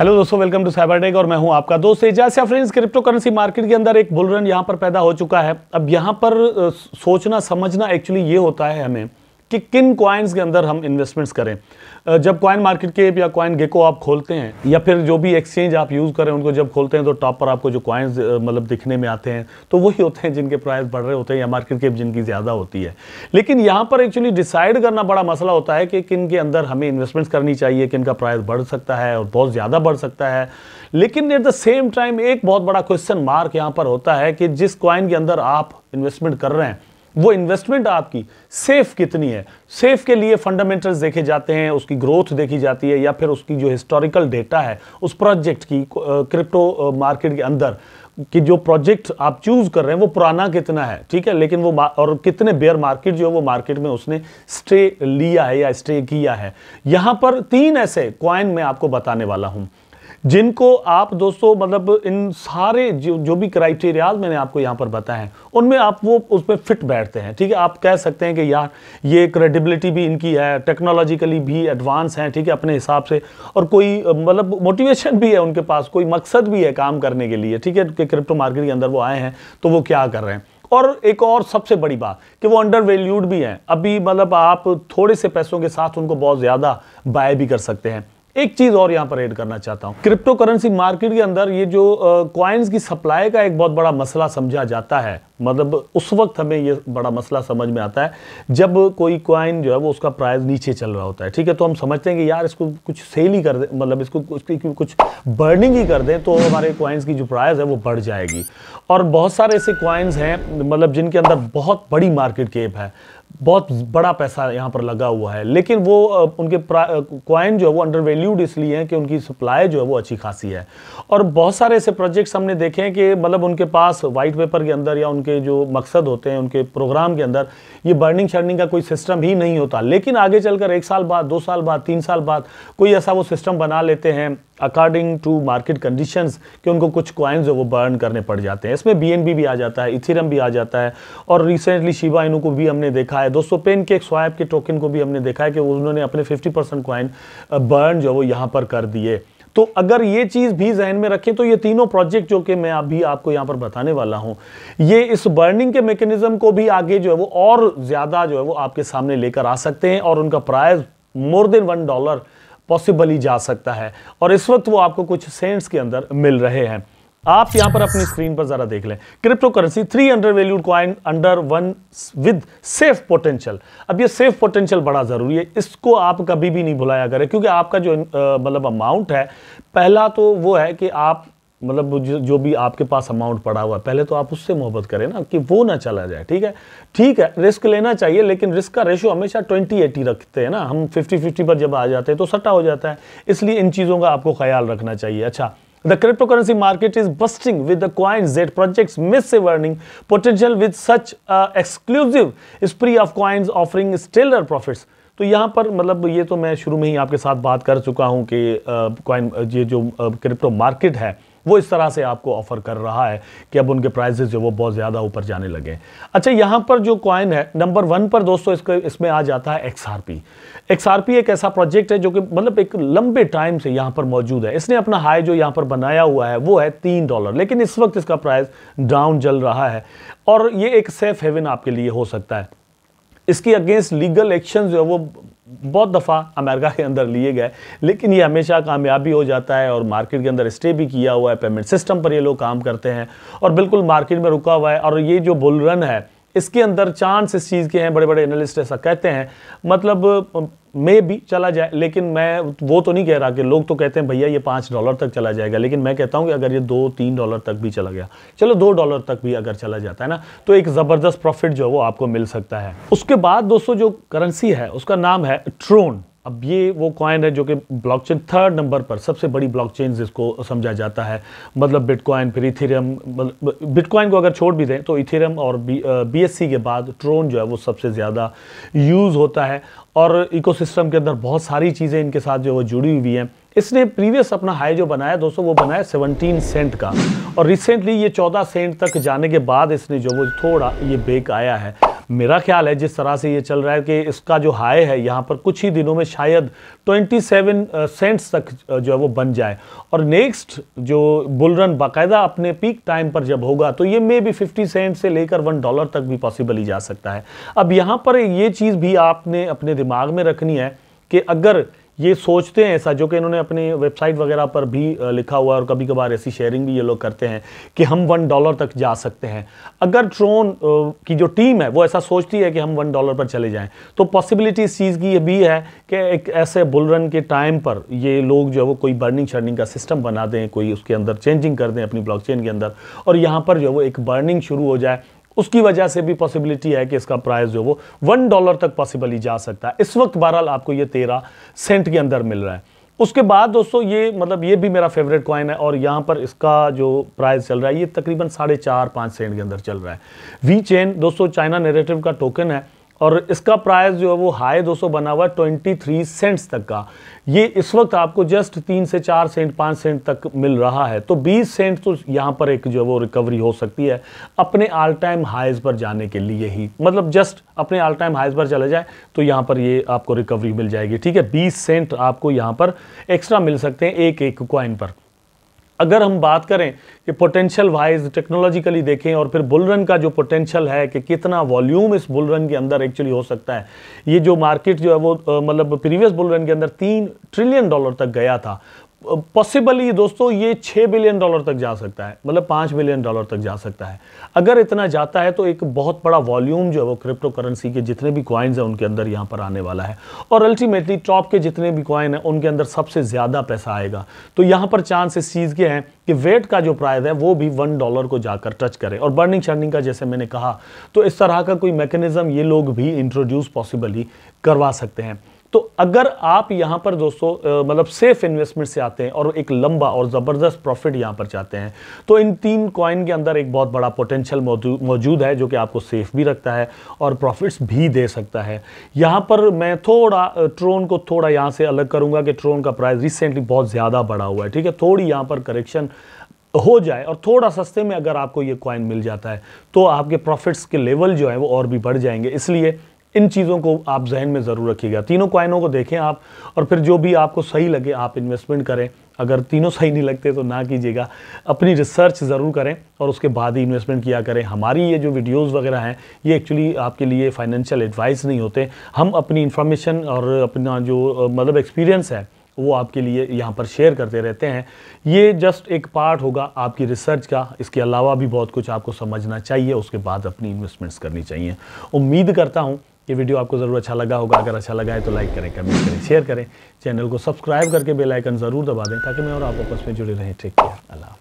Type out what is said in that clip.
hello दोस्तों welcome to cyber tech और मैं हूं आपका दोस्त एजाज या फ्रेंड्स क्रिप्टो करेंसी मार्केट के अंदर एक बुलरन यहां पर पैदा हो चुका है अब यहां पर सोचना समझना एक्चुअली ये होता है हमें कि किन क्वाइंस के अंदर हम इन्वेस्टमेंट्स करें जब कॉइन मार्केट के या क्वाइन गेको आप खोलते हैं या फिर जो भी एक्सचेंज आप यूज़ करें उनको जब खोलते हैं तो टॉप पर आपको जो कॉइन्स मतलब दिखने में आते हैं तो वही होते हैं जिनके प्राइस बढ़ रहे होते हैं या मार्केट के जिनकी ज़्यादा होती है लेकिन यहाँ पर एक्चुअली डिसाइड करना बड़ा मसला होता है कि किन के अंदर हमें इन्वेस्टमेंट्स करनी चाहिए किन का प्राइस बढ़ सकता है और बहुत ज़्यादा बढ़ सकता है लेकिन एट द सेम टाइम एक बहुत बड़ा क्वेश्चन मार्क यहाँ पर होता है कि जिस कॉइन के अंदर आप इन्वेस्टमेंट कर रहे हैं वो इन्वेस्टमेंट आपकी सेफ कितनी है सेफ के लिए फंडामेंटल्स देखे जाते हैं उसकी ग्रोथ देखी जाती है या फिर उसकी जो हिस्टोरिकल डेटा है उस प्रोजेक्ट की क्रिप्टो मार्केट के अंदर कि जो प्रोजेक्ट आप चूज कर रहे हैं वो पुराना कितना है ठीक है लेकिन वो और कितने बेयर मार्केट जो है वो मार्केट में उसने स्टे लिया है या स्टे किया है यहां पर तीन ऐसे क्वाइन मैं आपको बताने वाला हूं जिनको आप दोस्तों मतलब इन सारे जो जो भी क्राइटेरियाज मैंने आपको यहाँ पर बताए हैं उनमें आप वो उसमें फिट बैठते हैं ठीक है आप कह सकते हैं कि यार ये क्रेडिबिलिटी भी इनकी है टेक्नोलॉजिकली भी एडवांस हैं ठीक है अपने हिसाब से और कोई मतलब मोटिवेशन भी है उनके पास कोई मकसद भी है काम करने के लिए ठीक है कि क्रिप्टो मार्केट के अंदर वो आए हैं तो वो क्या कर रहे हैं और एक और सबसे बड़ी बात कि वो अंडर वैल्यूड भी हैं अभी मतलब आप थोड़े से पैसों के साथ उनको बहुत ज़्यादा बाय भी कर सकते हैं एक चीज और यहां पर ऐड करना चाहता हूं क्रिप्टो करेंसी मार्केट के अंदर ये जो क्वाइंस की सप्लाई का एक बहुत बड़ा मसला समझा जाता है मतलब उस वक्त हमें ये बड़ा मसला समझ में आता है जब कोई कॉइन जो है वो उसका प्राइस नीचे चल रहा होता है ठीक है तो हम समझते हैं कि यार इसको कुछ सेल ही कर दे मतलब इसको उसकी कुछ बर्निंग ही कर दें तो हमारे कॉइन्स की जो प्राइस है वो बढ़ जाएगी और बहुत सारे ऐसे कॉइन्स हैं मतलब जिनके अंदर बहुत बड़ी मार्केट केप है बहुत बड़ा पैसा यहाँ पर लगा हुआ है लेकिन वो उनके कॉइन जो है वो अंडर वैल्यूड इसलिए हैं कि उनकी सप्लाई जो है वो अच्छी खासी है और बहुत सारे ऐसे प्रोजेक्ट्स हमने देखे हैं कि मतलब उनके पास वाइट पेपर के अंदर या उनके जो मकसद होते हैं उनके प्रोग्राम के अंदर ये बर्निंग शर्निंग का कोई सिस्टम ही नहीं होता लेकिन आगे चलकर एक साल बाद दो साल बाद तीन साल बाद कोई ऐसा वो सिस्टम बना लेते हैं अकॉर्डिंग टू मार्केट कंडीशंस कि उनको कुछ क्वाइंस जो वो बर्न करने पड़ जाते हैं इसमें बी भी आ जाता है इथिरम भी आ जाता है और रिसेंटली शिवा इनू को भी हमने देखा है दोस्तों पेन के स्वाइप के टोकन को भी हमने देखा है कि उन्होंने अपने 50 परसेंट क्वाइन बर्न जो वो यहाँ पर कर दिए तो अगर ये चीज़ भी जहन में रखें तो ये तीनों प्रोजेक्ट जो कि मैं अभी आपको यहाँ पर बताने वाला हूँ ये इस बर्निंग के मेकेनिज़्म को भी आगे जो है वो और ज़्यादा जो है वो आपके सामने लेकर आ सकते हैं और उनका price more than one dollar possibly जा सकता है और इस वक्त वो आपको कुछ सेंट्स के अंदर मिल रहे हैं आप यहां पर अपनी स्क्रीन पर जरा देख लें crypto currency three undervalued coin under one with safe potential अब ये सेफ पोटेंशियल बड़ा जरूरी है इसको आप कभी भी नहीं भुलाया करें क्योंकि आपका जो मतलब अमाउंट है पहला तो वो है कि आप मतलब जो, भी आपके पास अमाउंट पड़ा हुआ है पहले तो आप उससे मोहब्बत करें ना कि वो ना चला जाए ठीक है ठीक है रिस्क लेना चाहिए लेकिन रिस्क का रेशो हमेशा ट्वेंटी एटी रखते हैं ना हम फिफ्टी फिफ्टी पर जब आ जाते हैं तो सट्टा हो जाता है इसलिए इन चीज़ों का आपको ख्याल रखना चाहिए अच्छा the crypto currency market is busting with the coin Z project misses warning potential with such exclusive spree of coins offering stellar profits तो यहाँ पर मतलब ये तो मैं शुरू में ही आपके साथ बात कर चुका हूँ कि कॉइन ये जो क्रिप्टो मार्केट है वो इस तरह से आपको ऑफर कर रहा है कि अब उनके प्राइजेस जो वो बहुत ज़्यादा ऊपर जाने लगे अच्छा यहाँ पर जो कॉइन है नंबर वन पर दोस्तों इसके इसमें आ जाता है एक्सआरपी एक्सआरपी एक ऐसा प्रोजेक्ट है जो कि मतलब एक लंबे टाइम से यहाँ पर मौजूद है इसने अपना हाई जो यहाँ पर बनाया हुआ है वो है तीन डॉलर लेकिन इस वक्त इसका प्राइस डाउन चल रहा है और ये एक सेफ हेवन आपके लिए हो सकता है इसकी अगेंस्ट लीगल एक्शन जो है वो बहुत दफ़ा अमेरिका के अंदर लिए गए लेकिन ये हमेशा कामयाब भी हो जाता है और मार्केट के अंदर स्टे भी किया हुआ है पेमेंट सिस्टम पर ये लोग काम करते हैं और बिल्कुल मार्केट में रुका हुआ है और ये जो बुल रन है इसके अंदर चांस इस चीज़ के हैं बड़े बड़े एनालिस्ट ऐसा कहते हैं मतलब में भी चला जाए लेकिन मैं वो तो नहीं कह रहा कि लोग तो कहते हैं भैया ये पाँच डॉलर तक चला जाएगा लेकिन मैं कहता हूं कि अगर ये दो तीन डॉलर तक भी चला गया चलो दो डॉलर तक भी अगर चला जाता है ना तो एक ज़बरदस्त प्रॉफिट जो है वो आपको मिल सकता है उसके बाद दोस्तों जो करेंसी है उसका नाम है ट्रोन अब ये वो कॉइन है जो कि ब्लॉकचेन थर्ड नंबर पर सबसे बड़ी ब्लॉकचेन जिसको समझा जाता है मतलब बिटकॉइन फिर इथेरियम मतलब बिटकॉइन को अगर छोड़ भी दें तो इथेरियम और बी एस सी के बाद ट्रोन जो है वो सबसे ज़्यादा यूज़ होता है और इकोसिस्टम के अंदर बहुत सारी चीज़ें इनके साथ जो वो जुड़ी हुई हैं इसने प्रीवियस अपना हाई जो बनाया दोस्तों वो बनाया सेवनटीन सेंट का और रिसेंटली ये चौदह सेंट तक जाने के बाद इसने जो वो थोड़ा ये ब्रेक आया है मेरा ख्याल है जिस तरह से ये चल रहा है कि इसका जो हाई है यहाँ पर कुछ ही दिनों में शायद 27 सेंट्स तक जो है वो बन जाए और नेक्स्ट जो बुल रन बाकायदा अपने पीक टाइम पर जब होगा तो ये मे भी 50 सेंट से लेकर वन डॉलर तक भी पॉसिबल ही जा सकता है अब यहाँ पर ये चीज़ भी आपने अपने दिमाग में रखनी है कि अगर ये सोचते हैं ऐसा जो कि इन्होंने अपनी वेबसाइट वगैरह पर भी लिखा हुआ है और कभी कभार ऐसी शेयरिंग भी ये लोग करते हैं कि हम वन डॉलर तक जा सकते हैं अगर ट्रोन की जो टीम है वो ऐसा सोचती है कि हम वन डॉलर पर चले जाएं तो पॉसिबिलिटी इस चीज़ की ये भी है कि एक ऐसे बुलरन के टाइम पर ये लोग जो है वो कोई बर्निंग शर्निंग का सिस्टम बना दें कोई उसके अंदर चेंजिंग कर दें अपनी ब्लॉक के अंदर और यहाँ पर जो है वो एक बर्निंग शुरू हो जाए उसकी वजह से भी पॉसिबिलिटी है कि इसका प्राइस जो वो वन डॉलर तक पॉसिबली जा सकता है इस वक्त बहरहाल आपको ये तेरह सेंट के अंदर मिल रहा है उसके बाद दोस्तों ये मतलब ये भी मेरा फेवरेट कॉइन है और यहाँ पर इसका जो प्राइस चल रहा है ये तकरीबन साढ़े चार पाँच सेंट के अंदर चल रहा है वी चेन दोस्तों चाइना नेरेटिव का टोकन है और इसका प्राइस जो है वो हाई 200 बना हुआ है ट्वेंटी थ्री सेंट्स तक का ये इस वक्त आपको जस्ट तीन से चार सेंट पाँच सेंट तक मिल रहा है तो बीस सेंट तो यहाँ पर एक जो है वो रिकवरी हो सकती है अपने ऑल टाइम हाइज पर जाने के लिए ही मतलब जस्ट अपने ऑल टाइम हाइज पर चले जाए तो यहाँ पर ये आपको रिकवरी मिल जाएगी ठीक है बीस सेंट आपको यहाँ पर एक्स्ट्रा मिल सकते हैं एक एक कॉइन पर अगर हम बात करें कि पोटेंशियल वाइज टेक्नोलॉजिकली देखें और फिर बुल रन का जो पोटेंशियल है कि कितना वॉल्यूम इस बुल रन के अंदर एक्चुअली हो सकता है ये जो मार्केट जो है वो मतलब प्रीवियस बुल रन के अंदर तीन ट्रिलियन डॉलर तक गया था पॉसिबली दोस्तों ये छः बिलियन डॉलर तक जा सकता है मतलब पाँच बिलियन डॉलर तक जा सकता है अगर इतना जाता है तो एक बहुत बड़ा वॉल्यूम जो है वो क्रिप्टो करेंसी के जितने भी कॉइन्स हैं उनके अंदर यहाँ पर आने वाला है और अल्टीमेटली टॉप के जितने भी कॉइन हैं उनके अंदर सबसे ज़्यादा पैसा आएगा तो यहाँ पर चांस इस चीज़ के हैं कि वेट का जो प्राइस है वो भी वन डॉलर को जाकर टच करे और बर्निंग शर्निंग का जैसे मैंने कहा तो इस तरह का कोई मैकेनिज़्म ये लोग भी इंट्रोड्यूस पॉसिबली करवा सकते हैं तो अगर आप यहां पर दोस्तों मतलब सेफ इन्वेस्टमेंट से आते हैं और एक लंबा और ज़बरदस्त प्रॉफिट यहां पर चाहते हैं तो इन तीन कॉइन के अंदर एक बहुत बड़ा पोटेंशियल मौजूद है जो कि आपको सेफ भी रखता है और प्रॉफिट्स भी दे सकता है यहां पर मैं थोड़ा ट्रोन को थोड़ा यहां से अलग करूंगा कि ट्रोन का प्राइस रिसेंटली बहुत ज़्यादा बढ़ा हुआ है ठीक है थोड़ी यहाँ पर करेक्शन हो जाए और थोड़ा सस्ते में अगर आपको ये कॉइन मिल जाता है तो आपके प्रॉफिट्स के लेवल जो है वो और भी बढ़ जाएंगे इसलिए इन चीज़ों को आप जहन में ज़रूर रखिएगा तीनों क्वाइनों को देखें आप और फिर जो भी आपको सही लगे आप इन्वेस्टमेंट करें अगर तीनों सही नहीं लगते तो ना कीजिएगा अपनी रिसर्च ज़रूर करें और उसके बाद ही इन्वेस्टमेंट किया करें हमारी ये जो वीडियोस वगैरह हैं ये एक्चुअली आपके लिए फाइनेंशियल एडवाइस नहीं होते हम अपनी इन्फॉर्मेशन और अपना जो मतलब एक्सपीरियंस है वो आपके लिए यहाँ पर शेयर करते रहते हैं ये जस्ट एक पार्ट होगा आपकी रिसर्च का इसके अलावा भी बहुत कुछ आपको समझना चाहिए उसके बाद अपनी इन्वेस्टमेंट्स करनी चाहिए उम्मीद करता हूँ ये वीडियो आपको ज़रूर अच्छा लगा होगा अगर अच्छा लगा है तो लाइक करें कमेंट करें शेयर करें चैनल को सब्सक्राइब करके बेलाइकन ज़रूर दबा दें ताकि मैं और आप आपस में जुड़े रहें ठीक है अल्लाह